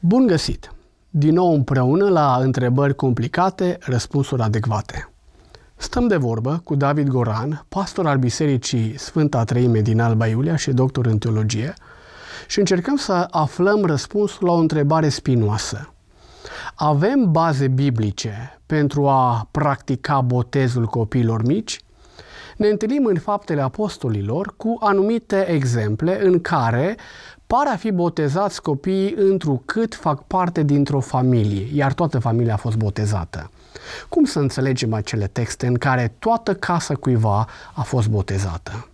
Bun găsit! Din nou împreună la întrebări complicate, răspunsuri adecvate. Stăm de vorbă cu David Goran, pastor al Bisericii Sfânta Treime din Alba Iulia și doctor în teologie, și încercăm să aflăm răspunsul la o întrebare spinoasă. Avem baze biblice pentru a practica botezul copiilor mici? ne întâlnim în faptele apostolilor cu anumite exemple în care par a fi botezați copiii întrucât fac parte dintr-o familie, iar toată familia a fost botezată. Cum să înțelegem acele texte în care toată casa cuiva a fost botezată?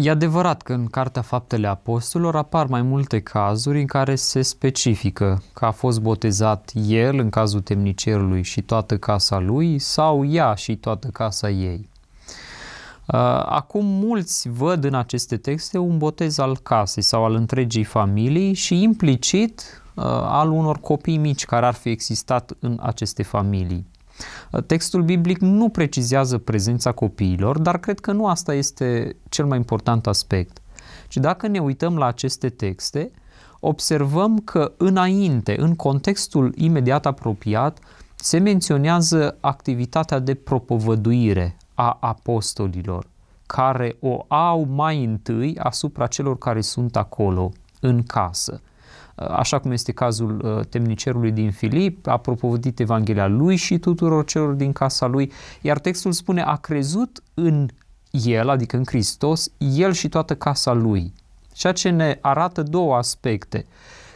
E adevărat că în Cartea Faptele Apostolilor apar mai multe cazuri în care se specifică că a fost botezat el în cazul temnicerului și toată casa lui sau ea și toată casa ei. Uh, acum mulți văd în aceste texte un botez al casei sau al întregii familii și implicit uh, al unor copii mici care ar fi existat în aceste familii. Uh, textul biblic nu precizează prezența copiilor, dar cred că nu asta este cel mai important aspect. Și dacă ne uităm la aceste texte, observăm că înainte, în contextul imediat apropiat, se menționează activitatea de propovăduire a apostolilor, care o au mai întâi asupra celor care sunt acolo, în casă. Uh, așa cum este cazul uh, temnicerului din Filip, a propovădit Evanghelia lui și tuturor celor din casa lui, iar textul spune, a crezut în el, adică în Hristos, el și toată casa lui. Ceea ce ne arată două aspecte,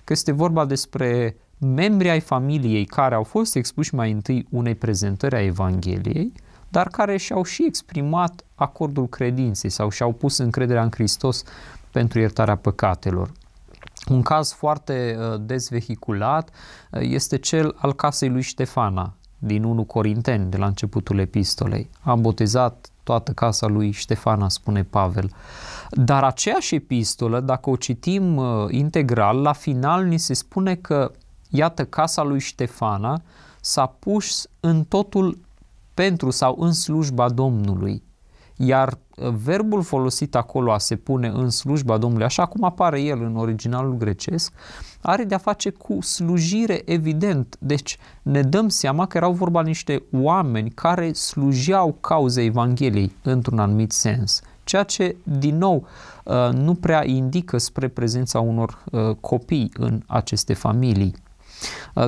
că este vorba despre membrii ai familiei care au fost expuși mai întâi unei prezentări a Evangheliei, dar care și-au și exprimat acordul credinței sau și-au pus încrederea în Hristos pentru iertarea păcatelor. Un caz foarte uh, dezvehiculat uh, este cel al casei lui Ștefana din 1 Corinteni, de la începutul epistolei. Am botezat toată casa lui Ștefana, spune Pavel. Dar aceeași epistolă, dacă o citim uh, integral, la final ni se spune că, iată, casa lui Ștefana s-a pus în totul pentru sau în slujba Domnului. Iar uh, verbul folosit acolo a se pune în slujba Domnului, așa cum apare el în originalul grecesc, are de-a face cu slujire evident. Deci ne dăm seama că erau vorba niște oameni care slujeau cauzei Evangheliei într-un anumit sens. Ceea ce, din nou, uh, nu prea indică spre prezența unor uh, copii în aceste familii.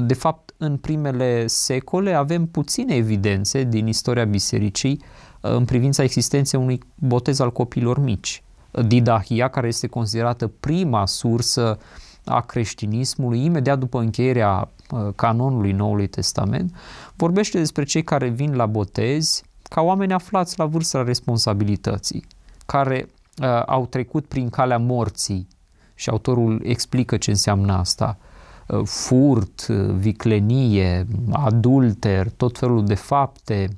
De fapt, în primele secole avem puține evidențe din istoria bisericii uh, în privința existenței unui botez al copiilor mici. Didahia, care este considerată prima sursă a creștinismului, imediat după încheierea uh, canonului Noului Testament, vorbește despre cei care vin la botez ca oameni aflați la vârsta responsabilității, care uh, au trecut prin calea morții. Și autorul explică ce înseamnă asta. Uh, furt, uh, viclenie, adulter, tot felul de fapte,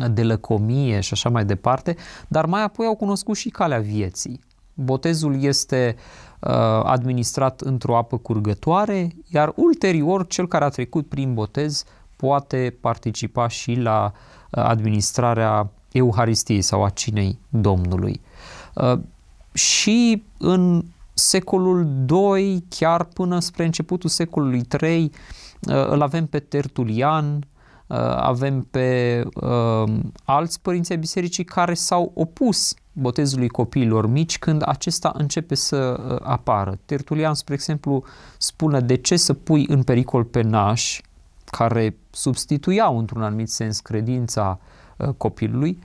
uh, de lăcomie și așa mai departe, dar mai apoi au cunoscut și calea vieții. Botezul este uh, administrat într-o apă curgătoare, iar ulterior cel care a trecut prin botez poate participa și la administrarea Euharistiei sau a cinei Domnului. Uh, și în secolul II, chiar până spre începutul secolului III, uh, îl avem pe Tertulian, uh, avem pe uh, alți părinți ai bisericii care s-au opus botezului copiilor mici când acesta începe să apară. Tertulian, spre exemplu, spune de ce să pui în pericol pe naș, care substituiau într-un anumit sens credința copilului,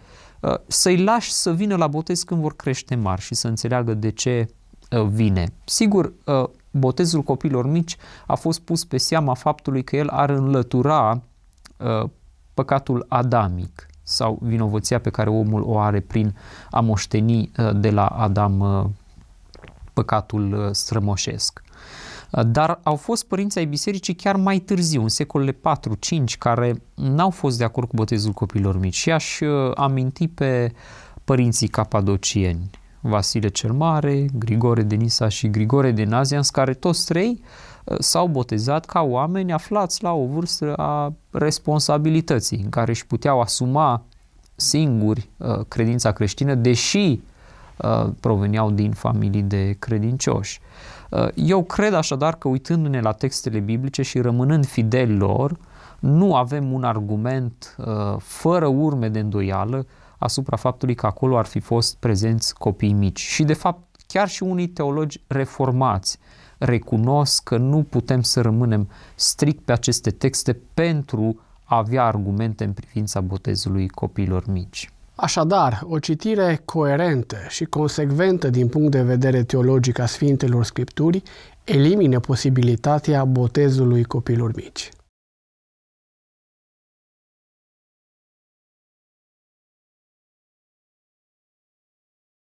să-i lași să vină la botez când vor crește mari și să înțeleagă de ce Uh, vine. Sigur, uh, botezul copilor mici a fost pus pe seama faptului că el ar înlătura uh, păcatul adamic sau vinovăția pe care omul o are prin a moșteni de la Adam păcatul strămoșesc. Dar au fost părinții ai bisericii chiar mai târziu, în secolele 4-5, care n-au fost de acord cu botezul copilor mici. Și aș aminti pe părinții capadocieni, Vasile cel Mare, Grigore de Nisa și Grigore de Nazians, care toți trei uh, s-au botezat ca oameni aflați la o vârstă a responsabilității, în care își puteau asuma singuri uh, credința creștină, deși uh, proveneau din familii de credincioși. Eu cred așadar că uitându-ne la textele biblice și rămânând fideli lor, nu avem un argument fără urme de îndoială asupra faptului că acolo ar fi fost prezenți copii mici. Și de fapt, chiar și unii teologi reformați recunosc că nu putem să rămânem strict pe aceste texte pentru a avea argumente în privința botezului copiilor mici. Așadar, o citire coerentă și consecventă din punct de vedere teologic a Sfintelor Scripturii elimină posibilitatea botezului copilor mici.